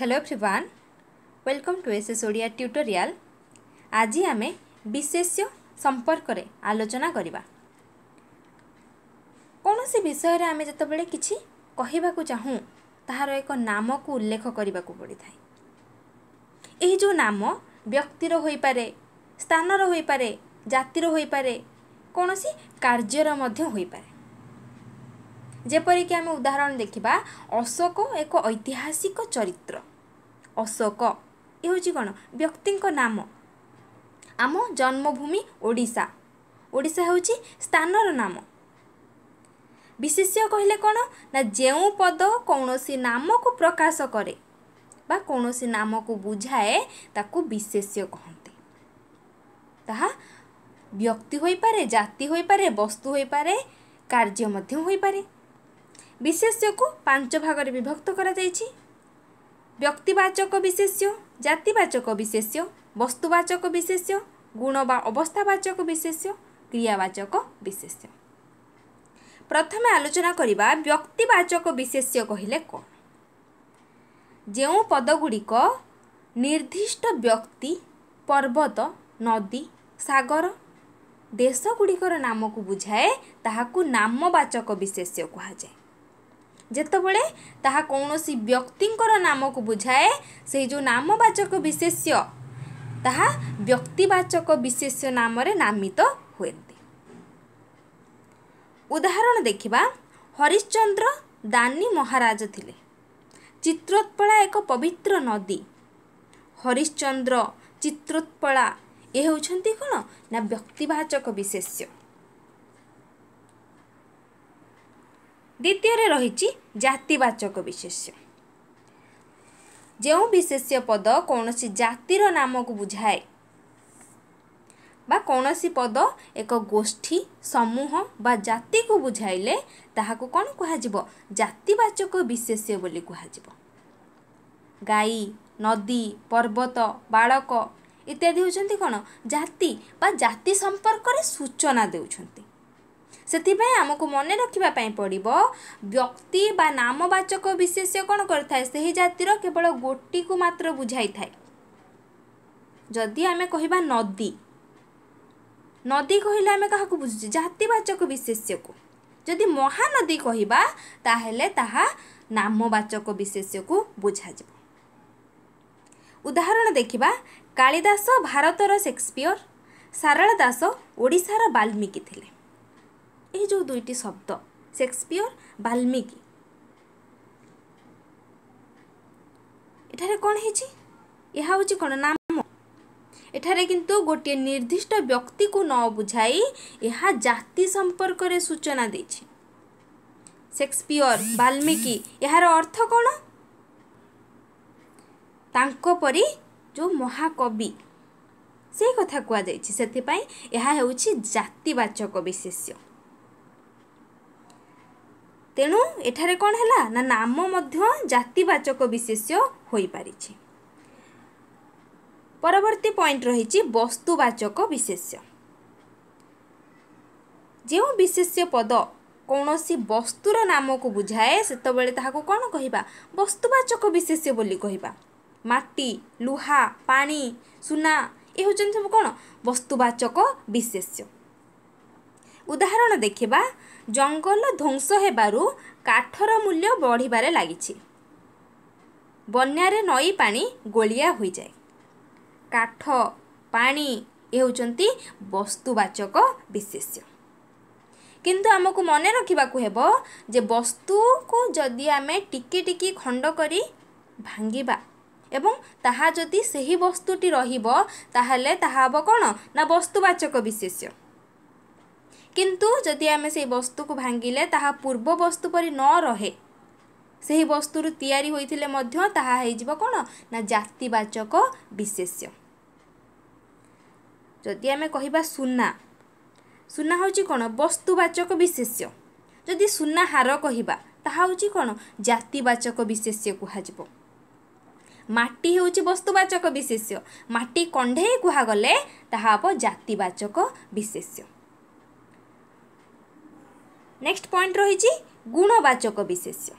hello everyone welcome to S S Odia tutorial ଆଜି ଆମେ ବିଶେଷ୍ୟ ସମ୍ପର୍କରେ ଆଲୋଚନା କରିବା କୌଣସି ବିଷୟରେ ଆମେ ଯେତେବେଳେ କିଛି କହିବାକୁ ଚାହୁଁ ତାହାର ଏକ ନାମକୁ ଉଲ୍ଲେଖ କରିବାକୁ ପଡ଼ିଥାଏ ଏହି ଯେଉଁ ନାମ ବ୍ୟକ୍ତିର ହୋଇପାରେ ସ୍ଥାନର ହୋଇପାରେ ଜାତିର ହୋଇପାରେ କୌଣସି କାର୍ଯ୍ୟର ମଧ୍ୟ ହୋଇପାରେ ଯେପରିକି ଆମେ ଉଦାହରଣ ଦେଖିବା ଅଶୋକ ଏକ ଐତିହାସିକ ଚରିତ୍ର ଅଶୋକ ଏ ହେଉଛି କ'ଣ ବ୍ୟକ୍ତିଙ୍କ ନାମ ଆମ ଜନ୍ମଭୂମି ଓଡ଼ିଶା ଓଡ଼ିଶା ହେଉଛି ସ୍ଥାନର ନାମ ବିଶେଷ୍ୟ କହିଲେ କ'ଣ ନା ଯେଉଁ ପଦ କୌଣସି ନାମକୁ ପ୍ରକାଶ କରେ ବା କୌଣସି ନାମକୁ ବୁଝାଏ ତାକୁ ବିଶେଷ୍ୟ କହନ୍ତି ତାହା ବ୍ୟକ୍ତି ହୋଇପାରେ ଜାତି ହୋଇପାରେ ବସ୍ତୁ ହୋଇପାରେ କାର୍ଯ୍ୟ ମଧ୍ୟ ହୋଇପାରେ ବିଶେଷ୍ୟକୁ ପାଞ୍ଚ ଭାଗରେ ବିଭକ୍ତ କରାଯାଇଛି ବ୍ୟକ୍ତିବାଚକ ବିଶେଷ୍ୟ ଜାତିବାଚକ ବିଶେଷ୍ୟ ବସ୍ତୁବାଚକ ବିଶେଷ୍ୟ ଗୁଣ ବା ଅବସ୍ଥାବାଚକ ବିଶେଷ୍ୟ କ୍ରିୟାବାଚକ ବିଶେଷ୍ୟ ପ୍ରଥମେ ଆଲୋଚନା କରିବା ବ୍ୟକ୍ତିବାଚକ ବିଶେଷ୍ୟ କହିଲେ କ'ଣ ଯେଉଁ ପଦଗୁଡ଼ିକ ନିର୍ଦ୍ଦିଷ୍ଟ ବ୍ୟକ୍ତି ପର୍ବତ ନଦୀ ସାଗର ଦେଶଗୁଡ଼ିକର ନାମକୁ ବୁଝାଏ ତାହାକୁ ନାମବାଚକ ବିଶେଷ୍ୟ କୁହାଯାଏ ଯେତେବେଳେ ତାହା କୌଣସି ବ୍ୟକ୍ତିଙ୍କର ନାମକୁ ବୁଝାଏ ସେହି ଯେଉଁ ନାମବାଚକ ବିଶେଷ୍ୟ ତାହା ବ୍ୟକ୍ତିବାଚକ ବିଶେଷ୍ୟ ନାମରେ ନାମିତ ହୁଅନ୍ତି ଉଦାହରଣ ଦେଖିବା ହରିଶ୍ଚନ୍ଦ୍ର ଦାନୀ ମହାରାଜ ଥିଲେ ଚିତ୍ରୋତ୍ପଳା ଏକ ପବିତ୍ର ନଦୀ ହରିଶ୍ଚନ୍ଦ୍ର ଚିତ୍ରୋତ୍ପଳା ଏ ହେଉଛନ୍ତି କ'ଣ ନା ବ୍ୟକ୍ତିବାଚକ ବିଶେଷ୍ୟ ଦ୍ୱିତୀୟରେ ରହିଛି ଜାତିବାଚକ ବିଶେଷ୍ୟ ଯେଉଁ ବିଶେଷ୍ୟ ପଦ କୌଣସି ଜାତିର ନାମକୁ ବୁଝାଏ ବା କୌଣସି ପଦ ଏକ ଗୋଷ୍ଠୀ ସମୂହ ବା ଜାତିକୁ ବୁଝାଇଲେ ତାହାକୁ କ'ଣ କୁହାଯିବ ଜାତିବାଚକ ବିଶେଷ୍ୟ ବୋଲି କୁହାଯିବ ଗାଈ ନଦୀ ପର୍ବତ ବାଳକ ଇତ୍ୟାଦି ହେଉଛନ୍ତି କ'ଣ ଜାତି ବା ଜାତି ସମ୍ପର୍କରେ ସୂଚନା ଦେଉଛନ୍ତି ସେଥିପାଇଁ ଆମକୁ ମନେ ରଖିବା ପାଇଁ ପଡ଼ିବ ବ୍ୟକ୍ତି ବା ନାମବାଚକ ବିଶେଷ କ'ଣ କରିଥାଏ ସେହି ଜାତିର କେବଳ ଗୋଟିକୁ ମାତ୍ର ବୁଝାଇଥାଏ ଯଦି ଆମେ କହିବା ନଦୀ ନଦୀ କହିଲେ ଆମେ କାହାକୁ ବୁଝୁଛେ ଜାତିବାଚକ ବିଶେଷକୁ ଯଦି ମହାନଦୀ କହିବା ତାହେଲେ ତାହା ନାମବାଚକ ବିଶେଷକୁ ବୁଝାଯିବ ଉଦାହରଣ ଦେଖିବା କାଳିଦାସ ଭାରତର ସେକ୍ସପିୟର ସାରଳା ଦାସ ଓଡ଼ିଶାର ବାଲ୍ମୀକି ଥିଲେ এই ଯେଉଁ ଦୁଇଟି ଶବ୍ଦ ସେକ୍ସପିୟର ବାଲ୍ମିକି ଏଠାରେ କ'ଣ ହେଇଛି ଏହା ହେଉଛି କ'ଣ ନାମ ଏଠାରେ କିନ୍ତୁ ଗୋଟିଏ ନିର୍ଦ୍ଦିଷ୍ଟ ବ୍ୟକ୍ତିକୁ ନ ବୁଝାଇ ଏହା ଜାତି ସମ୍ପର୍କରେ ସୂଚନା ଦେଇଛି ସେକ୍ସପିୟର ବାଲ୍ମିକି ଏହାର ଅର୍ଥ କ'ଣ ତାଙ୍କ ପରି ଯେଉଁ ମହାକବି ସେଇ କଥା କୁହାଯାଇଛି ସେଥିପାଇଁ ଏହା ହେଉଛି ଜାତିବାଚକ ବିଶେଷ୍ୟ ତେଣୁ ଏଠାରେ କ'ଣ ହେଲା ନା ନାମ ମଧ୍ୟ ଜାତିବାଚକ ବିଶେଷ ହୋଇପାରିଛି ପରବର୍ତ୍ତୀ ପଏଣ୍ଟ ରହିଛି ବସ୍ତୁବାଚକ ବିଶେଷ ଯେଉଁ ବିଶେଷ ପଦ କୌଣସି ବସ୍ତୁର ନାମକୁ ବୁଝାଏ ସେତେବେଳେ ତାହାକୁ କ'ଣ କହିବା ବସ୍ତୁବାଚକ ବିଶେଷ ବୋଲି କହିବା ମାଟି ଲୁହା ପାଣି ସୁନା ଏ ହେଉଛନ୍ତି ସବୁ କ'ଣ ବସ୍ତୁବାଚକ ବିଶେଷ ଉଦାହରଣ ଦେଖିବା ଜଙ୍ଗଲ ଧ୍ୱଂସ ହେବାରୁ କାଠର ମୂଲ୍ୟ ବଢ଼ିବାରେ ଲାଗିଛି ବନ୍ୟାରେ ନଈ ପାଣି ଗୋଳିଆ ହୋଇଯାଏ କାଠ ପାଣି ହେଉଛନ୍ତି ବସ୍ତୁବାଚକ ବିଶେଷ୍ୟ କିନ୍ତୁ ଆମକୁ ମନେ ରଖିବାକୁ ହେବ ଯେ ବସ୍ତୁକୁ ଯଦି ଆମେ ଟିକି ଟିକି ଖଣ୍ଡ କରି ଭାଙ୍ଗିବା ଏବଂ ତାହା ଯଦି ସେହି ବସ୍ତୁଟି ରହିବ ତାହେଲେ ତାହା ହେବ କ'ଣ ନା ବସ୍ତୁବାଚକ ବିଶେଷ୍ୟ କିନ୍ତୁ ଯଦି ଆମେ ସେହି ବସ୍ତୁକୁ ଭାଙ୍ଗିଲେ ତାହା ପୂର୍ବ ବସ୍ତୁ ପରି ନ ରହେ ସେହି ବସ୍ତୁରୁ ତିଆରି ହୋଇଥିଲେ ମଧ୍ୟ ତାହା ହେଇଯିବ କ'ଣ ନା ଜାତିବାଚକ ବିଶେଷ୍ୟ ଯଦି ଆମେ କହିବା ସୁନା ସୁନା ହେଉଛି କ'ଣ ବସ୍ତୁବାଚକ ବିଶେଷ୍ୟ ଯଦି ସୁନା ହାର କହିବା ତାହା ହେଉଛି କ'ଣ ଜାତିବାଚକ ବିଶେଷ୍ୟ କୁହାଯିବ ମାଟି ହେଉଛି ବସ୍ତୁବାଚକ ବିଶେଷ୍ୟ ମାଟି କଣ୍ଢେଇ କୁହାଗଲେ ତାହା ହେବ ଜାତିବାଚକ ବିଶେଷ୍ୟ ନେକ୍ସଟ ପଏଣ୍ଟ ରହିଛି ଗୁଣବାଚକ ବିଶେଷ୍ୟ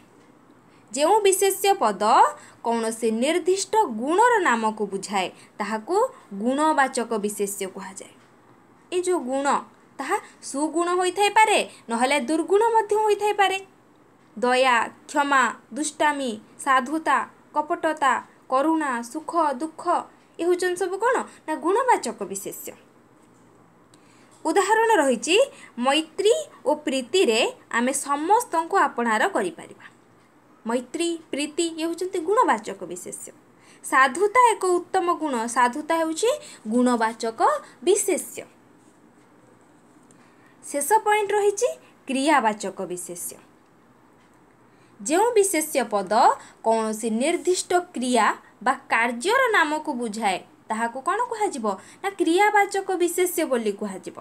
ଯେଉଁ ବିଶେଷ୍ୟ ପଦ କୌଣସି ନିର୍ଦ୍ଦିଷ୍ଟ ଗୁଣର ନାମକୁ ବୁଝାଏ ତାହାକୁ ଗୁଣବାଚକ ବିଶେଷ୍ୟ କୁହାଯାଏ ଏ ଯେଉଁ ଗୁଣ ତାହା ସୁଗୁଣ ହୋଇଥାଇପାରେ ନହେଲେ ଦୁର୍ଗୁଣ ମଧ୍ୟ ହୋଇଥାଇପାରେ ଦୟା କ୍ଷମା ଦୁଷ୍ଟାମୀ ସାଧୁତା କପଟତା କରୁଣା ସୁଖ ଦୁଃଖ ଏ ହେଉଛନ୍ତି ସବୁ କ'ଣ ନା ଗୁଣବାଚକ ବିଶେଷ୍ୟ ଉଦାହରଣ ରହିଛି ମୈତ୍ରୀ ଓ ପ୍ରୀତିରେ ଆମେ ସମସ୍ତଙ୍କୁ ଆପଣାର କରିପାରିବା ମୈତ୍ରୀ ପ୍ରୀତି ଇଏ ହେଉଛନ୍ତି ଗୁଣବାଚକ ବିଶେଷ୍ୟ ସାଧୁତା ଏକ ଉତ୍ତମ ଗୁଣ ସାଧୁତା ହେଉଛି ଗୁଣବାଚକ ବିଶେଷ୍ୟ ଶେଷ ପଏଣ୍ଟ ରହିଛି କ୍ରିୟାବାଚକ ବିଶେଷ୍ୟ ଯେଉଁ ବିଶେଷ୍ୟ ପଦ କୌଣସି ନିର୍ଦ୍ଦିଷ୍ଟ କ୍ରିୟା ବା କାର୍ଯ୍ୟର ନାମକୁ ବୁଝାଏ ତାହାକୁ କ'ଣ କୁହାଯିବ ନା କ୍ରିୟାବାଚକ ବିଶେଷ୍ୟ ବୋଲି କୁହାଯିବ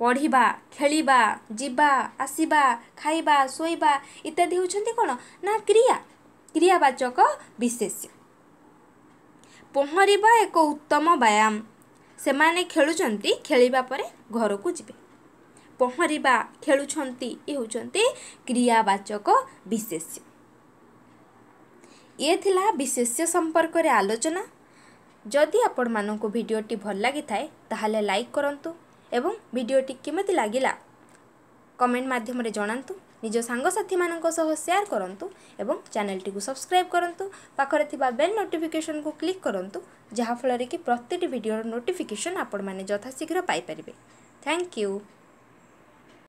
ପଢ଼ିବା ଖେଳିବା ଯିବା ଆସିବା ଖାଇବା ଶୋଇବା ଇତ୍ୟାଦି ହେଉଛନ୍ତି କ'ଣ ନା କ୍ରିୟା କ୍ରିୟାବାଚକ ବିଶେଷ୍ୟ ପହଁରିବା ଏକ ଉତ୍ତମ ବ୍ୟାୟାମ ସେମାନେ ଖେଳୁଛନ୍ତି ଖେଳିବା ପରେ ଘରକୁ ଯିବେ ପହଁରିବା ଖେଳୁଛନ୍ତି ଏ ହେଉଛନ୍ତି କ୍ରିୟାବାଚକ ବିଶେଷ୍ୟ ଇଏ ଥିଲା ବିଶେଷ୍ୟ ସମ୍ପର୍କରେ ଆଲୋଚନା ଯଦି ଆପଣମାନଙ୍କୁ ଭିଡ଼ିଓଟି ଭଲ ଲାଗିଥାଏ ତାହେଲେ ଲାଇକ୍ କରନ୍ତୁ ଏବଂ ଭିଡ଼ିଓଟି କେମିତି ଲାଗିଲା କମେଣ୍ଟ ମାଧ୍ୟମରେ ଜଣାନ୍ତୁ ନିଜ ସାଙ୍ଗସାଥିମାନଙ୍କ ସହ ସେୟାର କରନ୍ତୁ ଏବଂ ଚ୍ୟାନେଲଟିକୁ ସବସ୍କ୍ରାଇବ୍ କରନ୍ତୁ ପାଖରେ ଥିବା ବେଲ୍ ନୋଟିଫିକେସନ୍କୁ କ୍ଲିକ୍ କରନ୍ତୁ ଯାହାଫଳରେ କି ପ୍ରତିଟି ଭିଡ଼ିଓର ନୋଟିଫିକେସନ୍ ଆପଣମାନେ ଯଥାଶୀଘ୍ର ପାଇପାରିବେ ଥ୍ୟାଙ୍କ ୟୁ